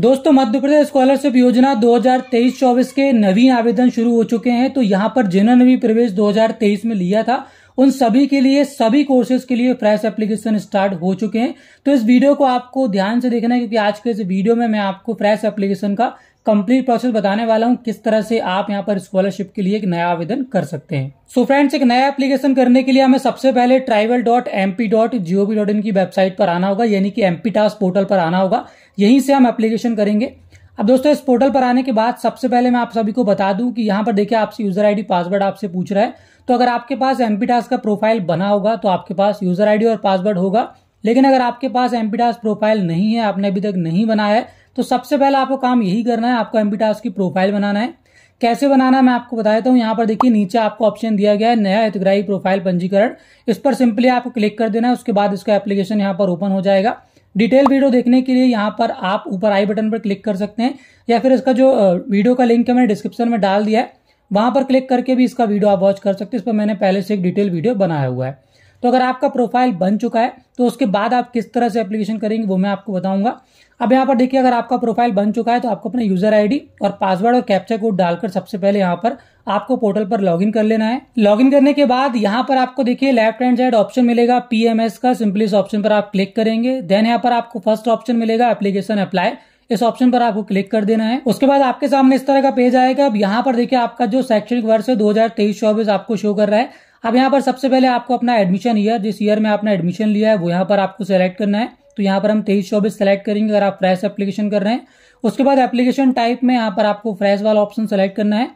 दोस्तों मध्य प्रदेश स्कॉलरशिप योजना 2023-24 के नवीन आवेदन शुरू हो चुके हैं तो यहाँ पर जिन्होंने भी प्रवेश 2023 में लिया था उन सभी के लिए सभी कोर्सेज के लिए फ्रेश एप्लीकेशन स्टार्ट हो चुके हैं तो इस वीडियो को आपको ध्यान से देखना है क्योंकि आज के इस वीडियो में मैं आपको फ्रेश एप्लीकेशन का कंप्लीट प्रोसेस बताने वाला हूं किस तरह से आप यहां पर स्कॉलरशिप के लिए एक नया आवेदन कर सकते हैं सो so फ्रेंड्स एक नया एप्लीकेशन करने के लिए हमें सबसे पहले tribal dot MP dot GOV dot in की वेबसाइट पर आना होगा यानी कि एमपी टास्क पोर्टल पर आना होगा यहीं से हम एप्लीकेशन करेंगे अब दोस्तों इस पोर्टल पर आने के बाद सबसे पहले मैं आप सभी को बता दूं कि यहां पर देखिए आपसे यूजर आईडी पासवर्ड आपसे पूछ रहा है तो अगर आपके पास एमपीटास का प्रोफाइल बना होगा तो आपके पास यूजर आईडी और पासवर्ड होगा लेकिन अगर आपके पास एमपीटास प्रोफाइल नहीं है आपने अभी तक नहीं बनाया है तो सबसे पहले आपको काम यही करना है आपको एम की प्रोफाइल बनाना है कैसे बनाना है मैं आपको बता देता हूँ यहाँ पर देखिए नीचे आपको ऑप्शन दिया गया है नया हितग्राही प्रोफाइल पंजीकरण इस पर सिंपली आपको क्लिक कर देना है उसके बाद इसका एप्लीकेशन यहाँ पर ओपन हो जाएगा डिटेल वीडियो देखने के लिए यहाँ पर आप ऊपर आई बटन पर क्लिक कर सकते हैं या फिर इसका जो वीडियो का लिंक है मैंने डिस्क्रिप्शन में डाल दिया है वहाँ पर क्लिक करके भी इसका वीडियो आप वॉच कर सकते हैं इस पर मैंने पहले से एक डिटेल वीडियो बनाया हुआ है तो अगर आपका प्रोफाइल बन चुका है तो उसके बाद आप किस तरह से एप्लीकेशन करेंगे वो मैं आपको बताऊंगा अब यहाँ पर देखिए अगर आपका प्रोफाइल बन चुका है तो आपको अपना यूजर आईडी और पासवर्ड और कैप्चर कोड डालकर सबसे पहले यहाँ पर आपको पोर्टल पर लॉगिन कर लेना है लॉगिन करने के बाद यहाँ पर आपको देखिए लेफ्ट हैंड साइड ऑप्शन मिलेगा पीएमएस का सिंपली इस ऑप्शन पर आप क्लिक करेंगे देन यहाँ पर आपको फर्स्ट ऑप्शन मिलेगा एप्लीकेशन अप्लाई इस ऑप्शन पर आपको क्लिक कर देना है उसके बाद आपके सामने इस तरह का पेज आएगा अब यहाँ पर देखिए आपका जो शैक्षणिक वर्ष है दो हजार आपको शो कर रहा है अब यहाँ पर सबसे पहले आपको अपना एडमिशन ईयर जिस ईयर में आपने एडमिशन लिया है वो यहाँ पर आपको सेलेक्ट करना है तो यहाँ पर हम तेईस चौबीस सेलेक्ट करेंगे अगर आप फ्रेश एप्लीकेशन कर रहे हैं उसके बाद एप्लीकेशन टाइप में यहाँ पर आपको फ्रेश वाला ऑप्शन सेलेक्ट करना है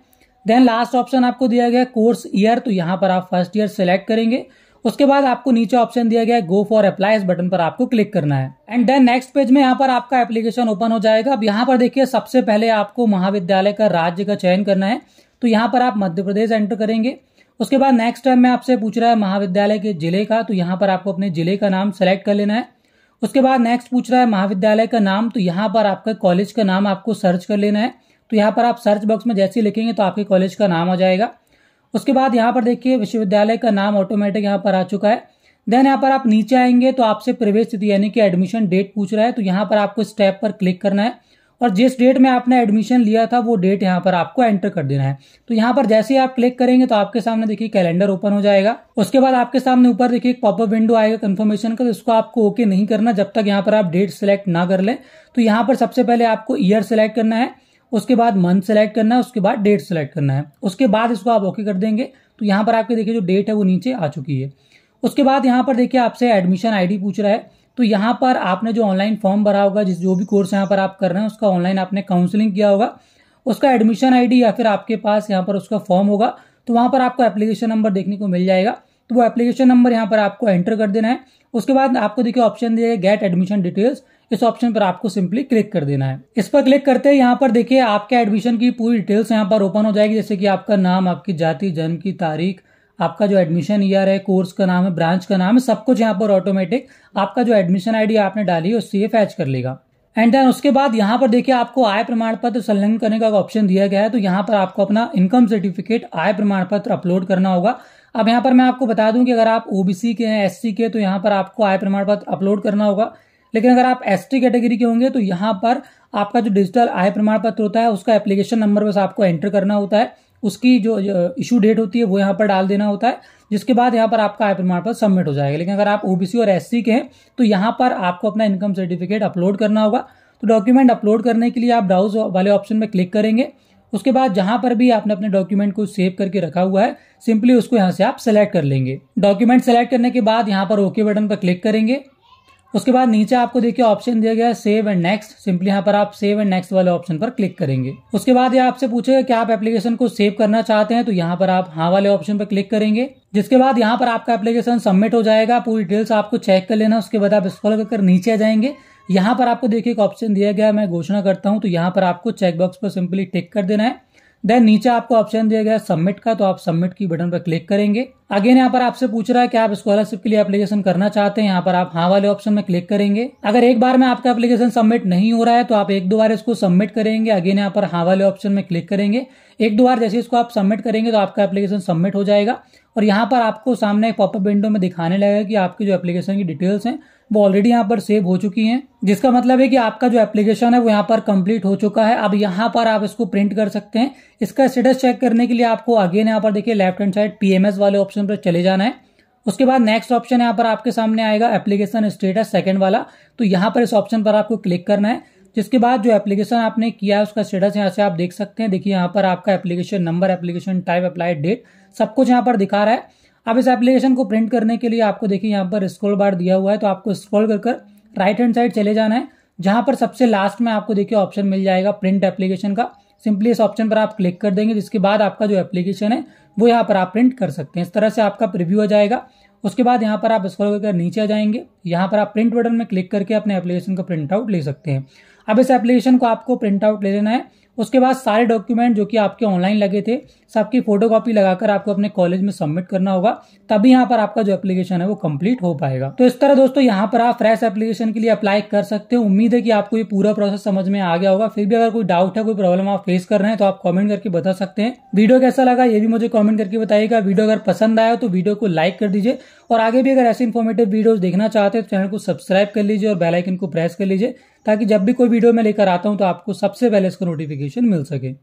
देन लास्ट ऑप्शन आपको दिया गया कोर्स ईयर तो यहाँ पर आप फर्स्ट ईयर सेलेक्ट करेंगे उसके बाद आपको नीचे ऑप्शन दिया गया है गो फॉर अप्लाई इस बटन पर आपको क्लिक करना है एंड देन नेक्स्ट पेज में यहाँ पर आपका एप्लीकेशन ओपन हो जाएगा अब यहाँ पर देखिए सबसे पहले आपको महाविद्यालय का राज्य का चयन करना है तो यहाँ पर आप मध्य प्रदेश एंटर करेंगे उसके बाद नेक्स्ट टाइम मैं आपसे पूछ रहा है महाविद्यालय के जिले का तो यहाँ पर आपको अपने जिले का नाम सेलेक्ट कर लेना है उसके बाद नेक्स्ट पूछ रहा है महाविद्यालय का नाम तो यहाँ पर आपका कॉलेज का नाम आपको सर्च कर लेना है तो यहाँ पर आप सर्च बॉक्स में जैसे लिखेंगे तो आपके कॉलेज का नाम आ जाएगा उसके बाद यहाँ पर देखिए विश्वविद्यालय का नाम ऑटोमेटिक यहाँ पर आ चुका है देन यहाँ पर आप नीचे आएंगे तो आपसे प्रवेश स्थिति यानी कि एडमिशन डेट पूछ रहा है तो यहाँ पर आपको स्टेप पर क्लिक करना है और जिस डेट में आपने एडमिशन लिया था वो डेट यहाँ पर आपको एंटर कर देना है तो यहाँ पर जैसे ही आप क्लिक करेंगे तो आपके सामने देखिए कैलेंडर ओपन हो जाएगा उसके बाद आपके सामने ऊपर देखिए एक पॉपअप विंडो आएगा कंफर्मेशन का तो इसको आपको ओके नहीं करना जब तक यहाँ पर आप डेट सिलेक्ट ना कर लें तो यहाँ पर सबसे पहले आपको ईयर सिलेक्ट करना है उसके बाद मंथ सेलेक्ट करना है उसके बाद डेट सेलेक्ट करना है उसके बाद इसको आप ओके कर देंगे तो यहाँ पर आपके देखिए जो डेट है वो नीचे आ चुकी है उसके बाद यहाँ पर देखिए आपसे एडमिशन आईडी पूछ रहा है तो यहाँ पर आपने जो ऑनलाइन फॉर्म भरा होगा जिस जो भी कोर्स यहाँ पर आप कर रहे हैं उसका ऑनलाइन आपने काउंसलिंग किया होगा उसका एडमिशन आईडी या फिर आपके पास यहाँ पर उसका फॉर्म होगा तो वहाँ पर आपको एप्लीकेशन नंबर देखने को मिल जाएगा तो वो एप्लीकेशन नंबर यहाँ पर आपको एंटर कर देना है उसके बाद आपको देखिए ऑप्शन दिया गेट एडमिशन डिटेल्स इस ऑप्शन पर आपको सिंपली क्लिक कर देना है इस पर क्लिक करते हैं यहाँ पर देखिए आपके एडमिशन की पूरी डिटेल्स यहाँ पर ओपन हो जाएगी जैसे कि आपका नाम आपकी जाति जन्म की तारीख आपका जो एडमिशन ईयर है कोर्स का नाम है ब्रांच का नाम है सब कुछ यहाँ पर ऑटोमेटिक आपका जो एडमिशन आईडी आपने डाली है उससे ये फैच कर लेगा एंड देन उसके बाद यहाँ पर देखिए आपको आय प्रमाण पत्र संलग्न करने का ऑप्शन दिया गया है तो यहाँ पर आपको अपना इनकम सर्टिफिकेट आय प्रमाण पत्र अपलोड करना होगा अब यहाँ पर मैं आपको बता दूं कि अगर आप ओबीसी के हैं एस के तो यहाँ पर आपको आय प्रमाण पत्र अपलोड करना होगा लेकिन अगर आप एस टी कैटेगरी के होंगे तो यहाँ पर आपका जो डिजिटल आय प्रमाण पत्र होता है उसका एप्लीकेशन नंबर बस आपको एंटर करना होता है उसकी जो इशू डेट होती है वो यहाँ पर डाल देना होता है जिसके बाद यहाँ पर आपका आय प्रमाण पत्र सबमिट हो जाएगा लेकिन अगर आप ओबीसी और एससी के हैं तो यहाँ पर आपको अपना इनकम सर्टिफिकेट अपलोड करना होगा तो डॉक्यूमेंट अपलोड करने के लिए आप ब्राउज वाले ऑप्शन में क्लिक करेंगे उसके बाद जहां पर भी आपने अपने डॉक्यूमेंट को सेव करके रखा हुआ है सिंपली उसको यहां से आप सेलेक्ट कर लेंगे डॉक्यूमेंट सेलेक्ट करने के बाद यहां पर ओके बटन पर क्लिक करेंगे उसके बाद नीचे आपको देखिए ऑप्शन दिया गया है सेव एंड नेक्स्ट सिंपली यहाँ पर आप सेव एंड नेक्स्ट वाले ऑप्शन पर क्लिक करेंगे उसके बाद ये आपसे पूछेगा कि आप एप्लीकेशन को सेव करना चाहते हैं तो यहाँ पर आप हाँ वाले ऑप्शन पर क्लिक करेंगे जिसके बाद यहाँ पर आपका एप्लीकेशन सबमिट हो जाएगा पूरी डिटेल्स आपको चेक कर लेना उसके बाद आप स्क्रॉल कर नीचे आ जाएंगे यहाँ पर आपको देखिए एक ऑप्शन दिया गया मैं घोषणा करता हूँ तो यहाँ पर आपको चेकबॉक्स पर सिंपली टिक कर देना है देन नीचे आपको ऑप्शन दिया गया सबमिट का तो आप सबमिट की बटन पर क्लिक करेंगे अगेन यहाँ पर आपसे पूछ रहा है कि आप स्कॉलरशिप के लिए एप्लीकेशन करना चाहते हैं यहाँ पर आप हाँ वाले ऑप्शन में क्लिक करेंगे अगर एक बार में आपका एप्लीकेशन सबमिट नहीं हो रहा है तो आप एक दो बार इसको सबमिट करेंगे अगेन यहाँ पर हाँ वाले ऑप्शन में क्लिक करेंगे एक दो बार जैसे इसको आप सबमिट करेंगे तो आपका एप्लीकेशन सबमिट हो जाएगा और यहाँ पर आपको सामने एक पॉपअप विंडो में दिखाने लगेगा कि आपकी जो एप्लीकेशन की डिटेल्स हैं वो ऑलरेडी यहाँ पर सेव हो चुकी हैं जिसका मतलब है कि आपका जो एप्लीकेशन है वो यहाँ पर कंप्लीट हो चुका है अब यहाँ पर आप इसको प्रिंट कर सकते हैं इसका स्टेटस चेक करने के लिए आपको अगेन यहाँ पर देखिए लेफ्ट हैंड साइड पीएमएस वाले ऑप्शन पर चले जाना है उसके बाद नेक्स्ट ऑप्शन यहाँ पर आपके सामने आएगा एप्लीकेशन स्टेटस सेकंड वाला तो यहाँ पर इस ऑप्शन पर आपको क्लिक करना है जिसके बाद जो एप्लीकेशन आपने किया है उसका स्टेटस यहाँ से आप देख सकते हैं देखिए यहाँ पर आपका application number application type applied date सब कुछ यहाँ पर दिखा रहा है अब इस एप्लीकेशन को प्रिंट करने के लिए आपको देखिए यहाँ पर स्क्रोल बार दिया हुआ है तो आपको स्क्रोल कर कर राइट हैंड साइड चले जाना है जहाँ पर सबसे लास्ट में आपको देखिए ऑप्शन मिल जाएगा प्रिंट एप्लीकेशन का सिंपली इस ऑप्शन पर आप क्लिक कर देंगे जिसके बाद आपका जो एप्लीकेशन है वो यहाँ पर आप प्रिंट कर सकते हैं इस तरह से आपका प्रिव्यू हो जाएगा उसके बाद यहाँ पर आप स्क्रॉल कर नीचे आ जाएंगे यहाँ पर आप प्रिंट बटन में क्लिक करके अपने एप्लीकेशन का प्रिंट आउट ले सकते हैं अब इस एप्लीकेशन को आपको प्रिंट आउट ले लेना है उसके बाद सारे डॉक्यूमेंट जो कि आपके ऑनलाइन लगे थे सबकी फोटो कॉपी लगाकर आपको अपने कॉलेज में सबमिट करना होगा तभी यहाँ पर आपका जो एप्लीकेशन है वो कंप्लीट हो पाएगा तो इस तरह दोस्तों यहाँ पर आप फ्रेश एप्लीकेशन के लिए अप्लाई कर सकते हो उम्मीद है कि आपको ये पूरा प्रोसेस समझ में आ गया होगा फिर भी अगर कोई डाउट है कोई प्रॉब्लम आप फेस कर रहे हैं तो आप कॉमेंट करके बता सकते हैं वीडियो कैसा लगा ये भी मुझे कॉमेंट करके बताइएगा वीडियो अगर पसंद आया तो वीडियो को लाइक कर दीजिए और आगे भी अगर ऐसे इन्फॉर्मेटिव वीडियोस देखना चाहते हैं तो चैनल को सब्सक्राइब कर लीजिए और बेल आइकन को प्रेस कर लीजिए ताकि जब भी कोई वीडियो मैं लेकर आता हूं तो आपको सबसे पहले इसका नोटिफिकेशन मिल सके